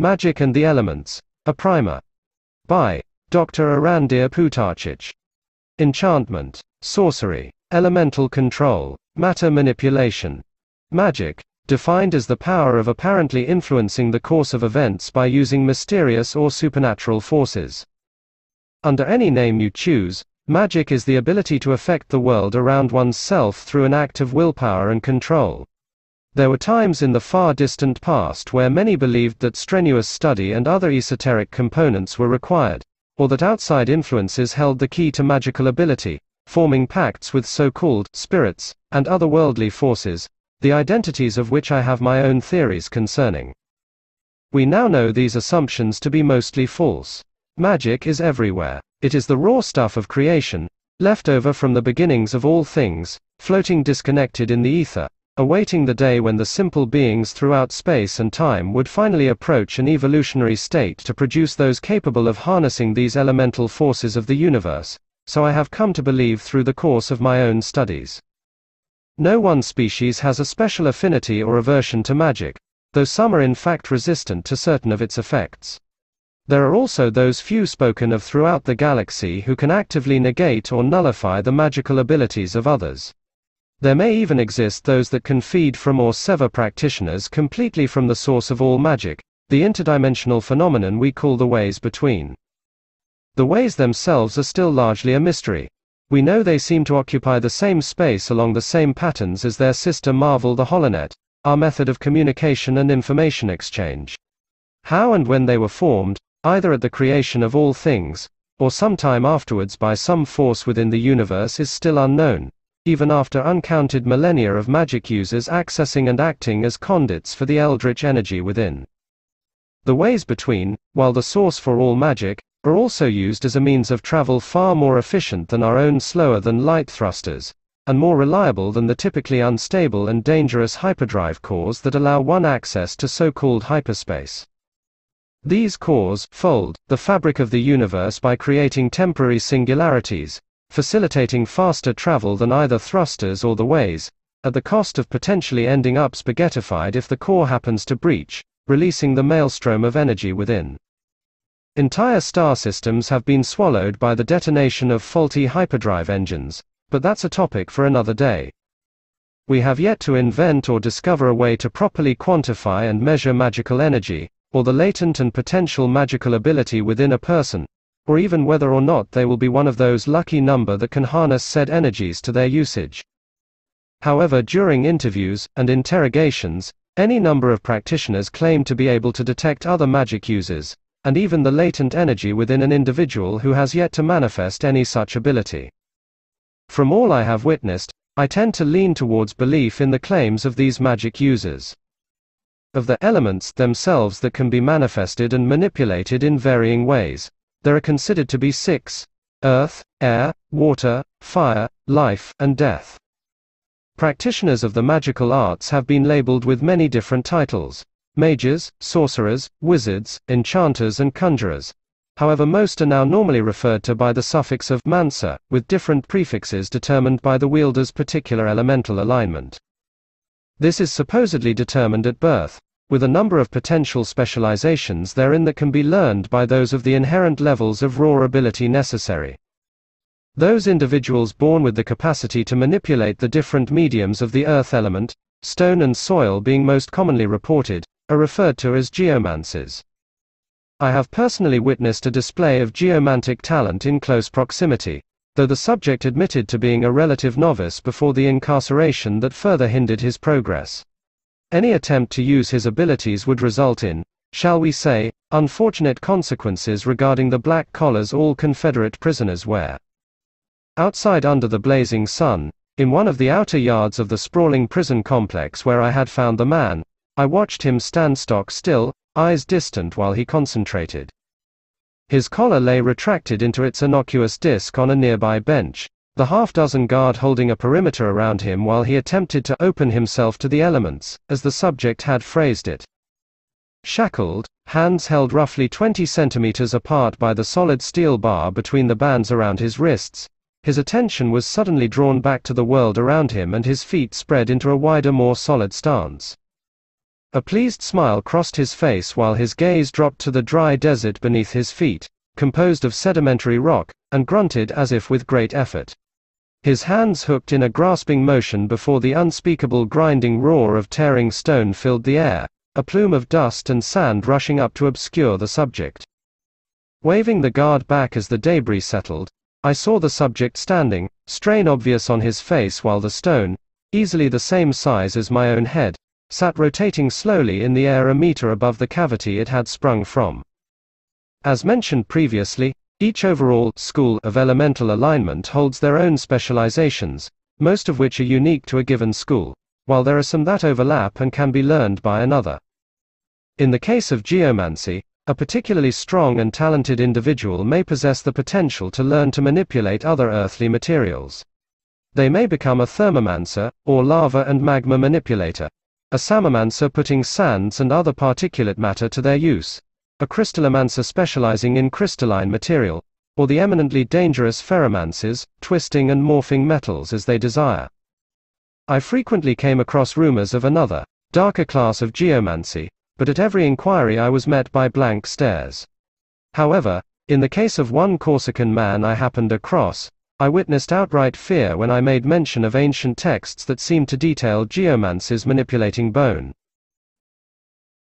Magic and the Elements. A Primer. By Dr. Arandir Putarchich. Enchantment. Sorcery. Elemental control. Matter manipulation. Magic, defined as the power of apparently influencing the course of events by using mysterious or supernatural forces. Under any name you choose, magic is the ability to affect the world around oneself through an act of willpower and control. There were times in the far distant past where many believed that strenuous study and other esoteric components were required, or that outside influences held the key to magical ability, forming pacts with so called spirits and otherworldly forces, the identities of which I have my own theories concerning. We now know these assumptions to be mostly false. Magic is everywhere, it is the raw stuff of creation, left over from the beginnings of all things, floating disconnected in the ether awaiting the day when the simple beings throughout space and time would finally approach an evolutionary state to produce those capable of harnessing these elemental forces of the universe, so I have come to believe through the course of my own studies. No one species has a special affinity or aversion to magic, though some are in fact resistant to certain of its effects. There are also those few spoken of throughout the galaxy who can actively negate or nullify the magical abilities of others. There may even exist those that can feed from or sever practitioners completely from the source of all magic, the interdimensional phenomenon we call the ways between. The ways themselves are still largely a mystery. We know they seem to occupy the same space along the same patterns as their sister Marvel the Holonet, our method of communication and information exchange. How and when they were formed, either at the creation of all things, or sometime afterwards by some force within the universe is still unknown, even after uncounted millennia of magic users accessing and acting as conduits for the eldritch energy within. The ways between, while the source for all magic, are also used as a means of travel far more efficient than our own slower than light thrusters, and more reliable than the typically unstable and dangerous hyperdrive cores that allow one access to so-called hyperspace. These cores fold the fabric of the universe by creating temporary singularities, facilitating faster travel than either thrusters or the ways, at the cost of potentially ending up spaghettified if the core happens to breach, releasing the maelstrom of energy within. Entire star systems have been swallowed by the detonation of faulty hyperdrive engines, but that's a topic for another day. We have yet to invent or discover a way to properly quantify and measure magical energy, or the latent and potential magical ability within a person, or even whether or not they will be one of those lucky number that can harness said energies to their usage. However during interviews, and interrogations, any number of practitioners claim to be able to detect other magic users, and even the latent energy within an individual who has yet to manifest any such ability. From all I have witnessed, I tend to lean towards belief in the claims of these magic users. Of the elements themselves that can be manifested and manipulated in varying ways, there are considered to be six earth, air, water, fire, life, and death. Practitioners of the magical arts have been labeled with many different titles mages, sorcerers, wizards, enchanters, and conjurers. However, most are now normally referred to by the suffix of mansa, with different prefixes determined by the wielder's particular elemental alignment. This is supposedly determined at birth, with a number of potential specializations therein that can be learned by those of the inherent levels of raw ability necessary. Those individuals born with the capacity to manipulate the different mediums of the earth element, stone and soil being most commonly reported, are referred to as geomancers. I have personally witnessed a display of geomantic talent in close proximity, though the subject admitted to being a relative novice before the incarceration that further hindered his progress. Any attempt to use his abilities would result in, shall we say, unfortunate consequences regarding the black collars all Confederate prisoners wear. Outside under the blazing sun, in one of the outer yards of the sprawling prison complex where I had found the man, I watched him stand stock still, eyes distant while he concentrated. His collar lay retracted into its innocuous disc on a nearby bench, the half-dozen guard holding a perimeter around him while he attempted to open himself to the elements, as the subject had phrased it. Shackled, hands held roughly 20 centimeters apart by the solid steel bar between the bands around his wrists, his attention was suddenly drawn back to the world around him and his feet spread into a wider more solid stance. A pleased smile crossed his face while his gaze dropped to the dry desert beneath his feet, composed of sedimentary rock, and grunted as if with great effort. His hands hooked in a grasping motion before the unspeakable grinding roar of tearing stone filled the air, a plume of dust and sand rushing up to obscure the subject. Waving the guard back as the debris settled, I saw the subject standing, strain obvious on his face while the stone, easily the same size as my own head, sat rotating slowly in the air a meter above the cavity it had sprung from. As mentioned previously, each overall school of elemental alignment holds their own specializations, most of which are unique to a given school, while there are some that overlap and can be learned by another. In the case of geomancy, a particularly strong and talented individual may possess the potential to learn to manipulate other earthly materials. They may become a thermomancer, or lava and magma manipulator, a samomancer putting sands and other particulate matter to their use, a crystallomancer specializing in crystalline material, or the eminently dangerous ferromancers, twisting and morphing metals as they desire. I frequently came across rumors of another, darker class of geomancy, but at every inquiry I was met by blank stares. However, in the case of one Corsican man I happened across, I witnessed outright fear when I made mention of ancient texts that seemed to detail geomancers manipulating bone.